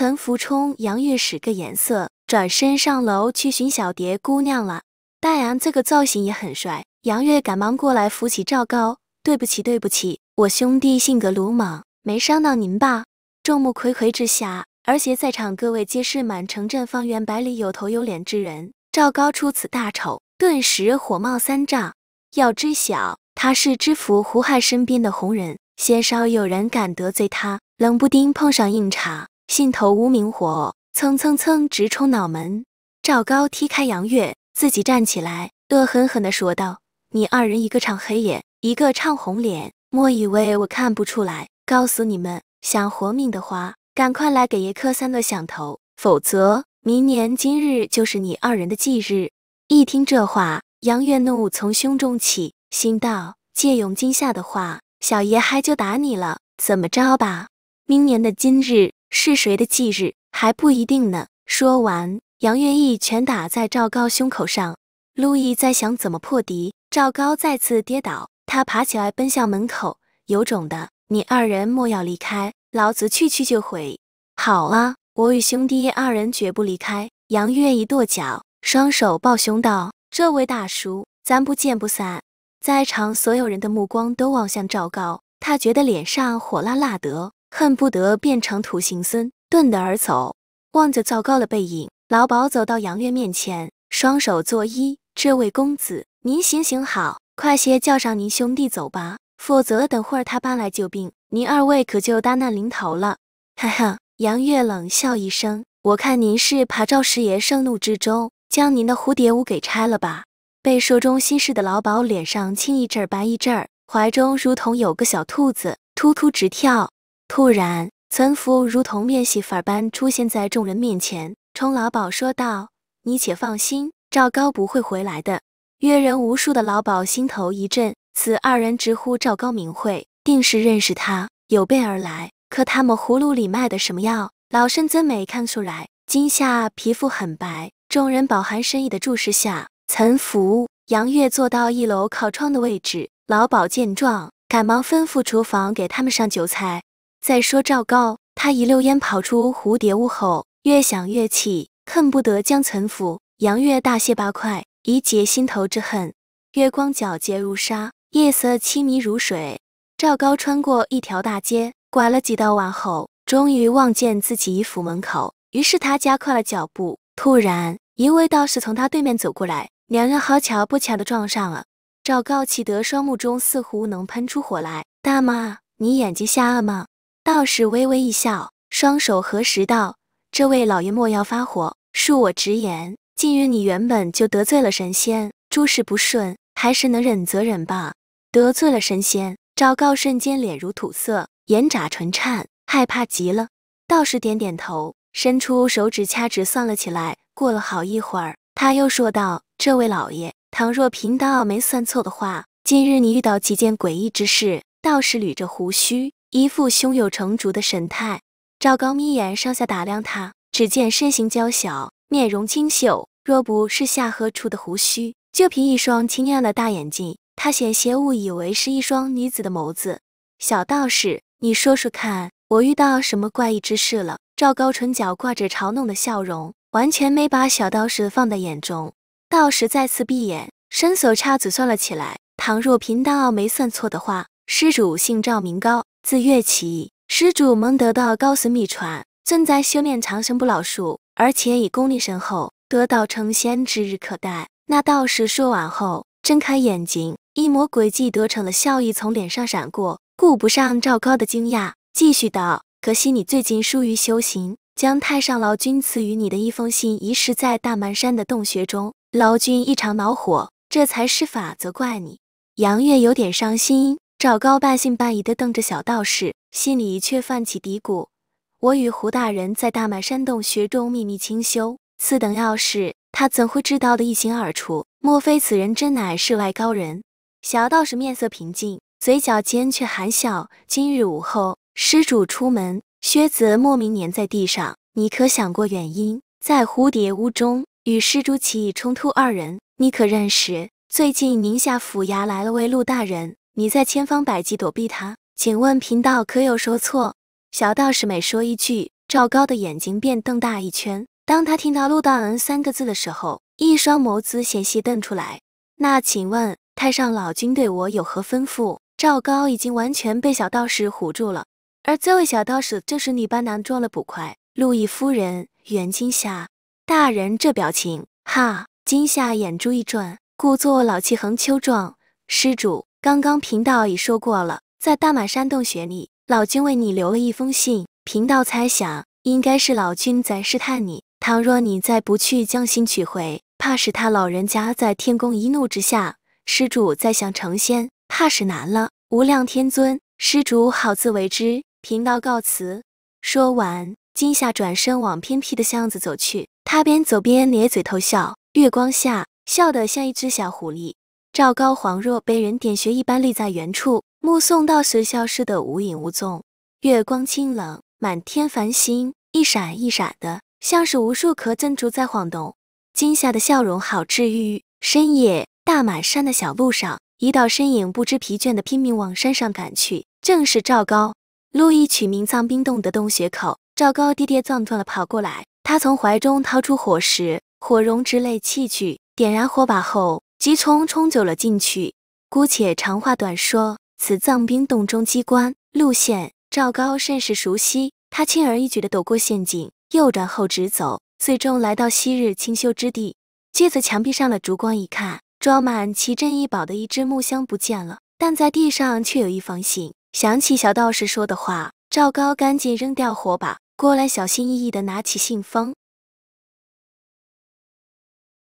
曾福冲杨月使个眼色，转身上楼去寻小蝶姑娘了。大杨这个造型也很帅。杨月赶忙过来扶起赵高：“对不起，对不起，我兄弟性格鲁莽，没伤到您吧？”众目睽睽之下，而且在场各位皆是满城镇方圆百里有头有脸之人，赵高出此大丑，顿时火冒三丈。要知晓他是知府胡亥身边的红人，鲜少有人敢得罪他，冷不丁碰上硬茬。心头无名火蹭蹭蹭直冲脑门，赵高踢开杨岳，自己站起来，恶狠狠地说道：“你二人一个唱黑脸，一个唱红脸，莫以为我看不出来。告诉你们，想活命的话，赶快来给爷磕三个响头，否则明年今日就是你二人的忌日。”一听这话，杨岳怒从胸中起，心道：“借用今夏的话，小爷还就打你了，怎么着吧？明年的今日。”是谁的忌日还不一定呢。说完，杨月一拳打在赵高胸口上。陆毅在想怎么破敌，赵高再次跌倒，他爬起来奔向门口。有种的，你二人莫要离开，老子去去就回。好啊，我与兄弟二人绝不离开。杨月一跺脚，双手抱胸道：“这位大叔，咱不见不散。”在场所有人的目光都望向赵高，他觉得脸上火辣辣的。恨不得变成土行孙遁的而走，望着糟糕的背影，老鸨走到杨月面前，双手作揖：“这位公子，您行行好，快些叫上您兄弟走吧，否则等会儿他搬来救兵，您二位可就大难临头了。”哈哈，杨月冷笑一声：“我看您是怕赵师爷盛怒之中将您的蝴蝶屋给拆了吧？”被说中心事的老鸨脸上青一阵白一阵，怀中如同有个小兔子突突直跳。突然，岑福如同面戏法般出现在众人面前，冲老鸨说道：“你且放心，赵高不会回来的。”约人无数的老鸨心头一震，此二人直呼赵高名讳，定是认识他，有备而来。可他们葫芦里卖的什么药，老身真没看出来。今夏皮肤很白，众人饱含深意的注视下，岑福、杨月坐到一楼靠窗的位置。老鸨见状，赶忙吩咐厨房给他们上酒菜。再说赵高，他一溜烟跑出蝴蝶屋后，越想越气，恨不得将岑府杨岳大卸八块，以解心头之恨。月光皎洁如纱，夜色凄迷如水。赵高穿过一条大街，拐了几道弯后，终于望见自己府门口。于是他加快了脚步。突然，一位道士从他对面走过来，两人好巧不巧的撞上了。赵高气得双目中似乎能喷出火来：“大妈，你眼睛瞎了吗？”道士微微一笑，双手合十道：“这位老爷莫要发火，恕我直言，近日你原本就得罪了神仙，诸事不顺，还是能忍则忍吧。”得罪了神仙，赵告瞬间脸如土色，眼眨唇颤，害怕极了。道士点点头，伸出手指掐指算了起来。过了好一会儿，他又说道：“这位老爷，倘若贫道没算错的话，近日你遇到几件诡异之事。”道士捋着胡须。一副胸有成竹的神态，赵高眯眼上下打量他，只见身形娇小，面容清秀，若不是下颌处的胡须，就凭一双清亮的大眼睛，他险些误以为是一双女子的眸子。小道士，你说说看，我遇到什么怪异之事了？赵高唇角挂着嘲弄的笑容，完全没把小道士放在眼中。道士再次闭眼，伸手叉子算了起来。倘若贫道没算错的话，施主姓赵名高。自月起，施主蒙得道高僧密传，正在修炼长生不老术，而且以功力深厚，得道成仙指日可待。那道士说完后，睁开眼睛，一抹诡计得逞的笑意从脸上闪过，顾不上赵高的惊讶，继续道：“可惜你最近疏于修行，将太上老君赐予你的一封信遗失在大蛮山的洞穴中。老君异常恼火，这才施法责怪你。”杨岳有点伤心。赵高半信半疑地瞪着小道士，心里却泛起嘀咕：“我与胡大人在大满山洞穴中秘密清修，此等要事，他怎会知道的一清二楚？莫非此人真乃世外高人？”小道士面色平静，嘴角间却含笑。今日午后，施主出门，靴子莫名粘在地上，你可想过原因？在蝴蝶屋中与施主起冲突二人，你可认识？最近宁夏府衙来了位陆大人。你在千方百计躲避他，请问贫道可有说错？小道士每说一句，赵高的眼睛便瞪大一圈。当他听到“陆道人”三个字的时候，一双眸子险些瞪出来。那请问太上老君对我有何吩咐？赵高已经完全被小道士唬住了，而这位小道士正是女扮男装的捕快陆毅夫人袁金夏。大人这表情，哈！金夏眼珠一转，故作老气横秋状：“施主。”刚刚贫道已说过了，在大马山洞穴里，老君为你留了一封信。贫道猜想，应该是老君在试探你。倘若你再不去将信取回，怕是他老人家在天宫一怒之下，施主再想成仙，怕是难了。无量天尊，施主好自为之。贫道告辞。说完，金夏转身往偏僻的巷子走去。他边走边咧嘴偷笑，月光下笑得像一只小狐狸。赵高恍若被人点穴一般立在原处，目送到雪消失的无影无踪。月光清冷，满天繁星一闪一闪的，像是无数颗珍珠在晃动。惊吓的笑容好治愈。深夜，大满山的小路上，一道身影不知疲倦的拼命往山上赶去，正是赵高。路易取名藏冰洞的洞穴口，赵高跌跌撞撞的跑过来，他从怀中掏出火石、火绒之类器具，点燃火把后。急匆匆走了进去。姑且长话短说，此藏兵洞中机关路线，赵高甚是熟悉。他轻而易举地躲过陷阱，右转后直走，最终来到昔日清修之地。借着墙壁上的烛光一看，装满奇珍异宝的一只木箱不见了，但在地上却有一封信。想起小道士说的话，赵高赶紧扔掉火把，过来小心翼翼地拿起信封。